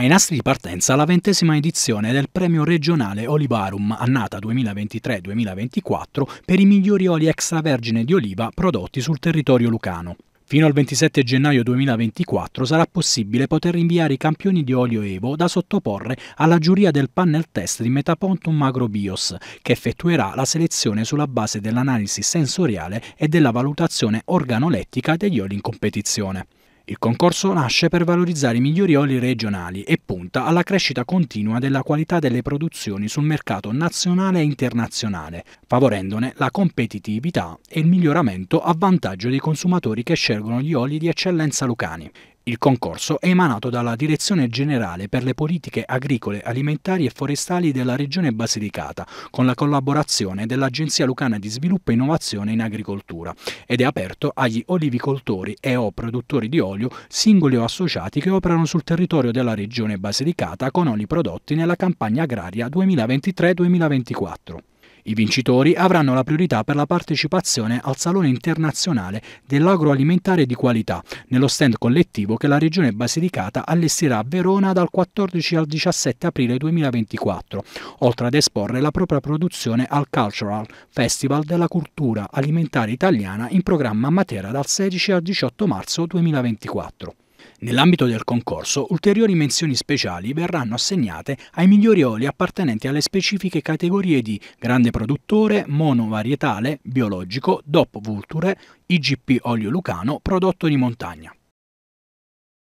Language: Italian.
Ai nastri di partenza la ventesima edizione del premio regionale Olivarum, annata 2023-2024, per i migliori oli extravergine di oliva prodotti sul territorio lucano. Fino al 27 gennaio 2024 sarà possibile poter inviare i campioni di olio Evo da sottoporre alla giuria del panel test di Metapontum Agrobios, che effettuerà la selezione sulla base dell'analisi sensoriale e della valutazione organolettica degli oli in competizione. Il concorso nasce per valorizzare i migliori oli regionali e punta alla crescita continua della qualità delle produzioni sul mercato nazionale e internazionale, favorendone la competitività e il miglioramento a vantaggio dei consumatori che scelgono gli oli di eccellenza lucani. Il concorso è emanato dalla Direzione Generale per le Politiche Agricole, Alimentari e Forestali della Regione Basilicata, con la collaborazione dell'Agenzia Lucana di Sviluppo e Innovazione in Agricoltura ed è aperto agli olivicoltori e o produttori di olio, singoli o associati che operano sul territorio della Regione Basilicata con oli prodotti nella campagna agraria 2023-2024. I vincitori avranno la priorità per la partecipazione al Salone internazionale dell'agroalimentare di qualità, nello stand collettivo che la Regione Basilicata allestirà a Verona dal 14 al 17 aprile 2024, oltre ad esporre la propria produzione al Cultural Festival della Cultura Alimentare Italiana in programma a Matera dal 16 al 18 marzo 2024. Nell'ambito del concorso, ulteriori menzioni speciali verranno assegnate ai migliori oli appartenenti alle specifiche categorie di grande produttore, monovarietale, biologico, DOP Vulture, IGP Olio Lucano, prodotto di montagna.